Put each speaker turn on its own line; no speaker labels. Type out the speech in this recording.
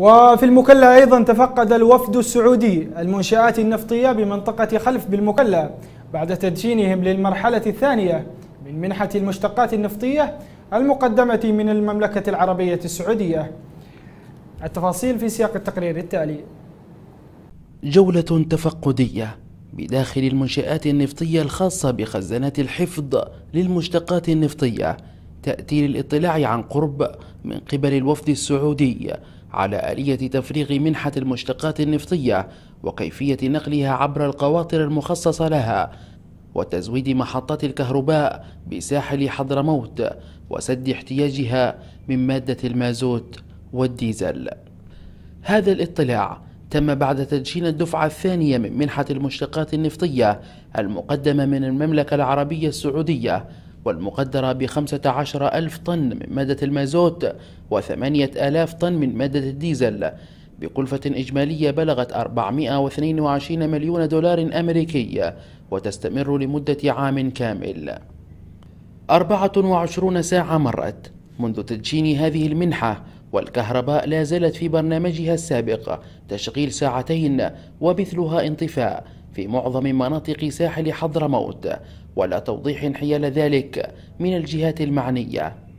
وفي المكلا أيضا تفقد الوفد السعودي المنشآت النفطية بمنطقة خلف بالمكلا بعد تدشينهم للمرحلة الثانية من منحة المشتقات النفطية المقدمة من المملكة العربية السعودية التفاصيل في سياق التقرير التالي
جولة تفقدية بداخل المنشآت النفطية الخاصة بخزانات الحفظ للمشتقات النفطية تأتي للاطلاع عن قرب من قبل الوفد السعودي على آلية تفريغ منحة المشتقات النفطية وكيفية نقلها عبر القواطر المخصصة لها وتزويد محطات الكهرباء بساحل حضرموت وسد احتياجها من مادة المازوت والديزل هذا الاطلاع تم بعد تدشين الدفعة الثانية من منحة المشتقات النفطية المقدمة من المملكة العربية السعودية والمقدرة ب عشر ألف طن من مادة المازوت و ألاف طن من مادة الديزل بكلفة إجمالية بلغت 422 مليون دولار أمريكي وتستمر لمدة عام كامل 24 ساعة مرت منذ تدشين هذه المنحة والكهرباء لا زالت في برنامجها السابق تشغيل ساعتين ومثلها انطفاء في معظم مناطق ساحل حضرموت ولا توضيح حيال ذلك من الجهات المعنيه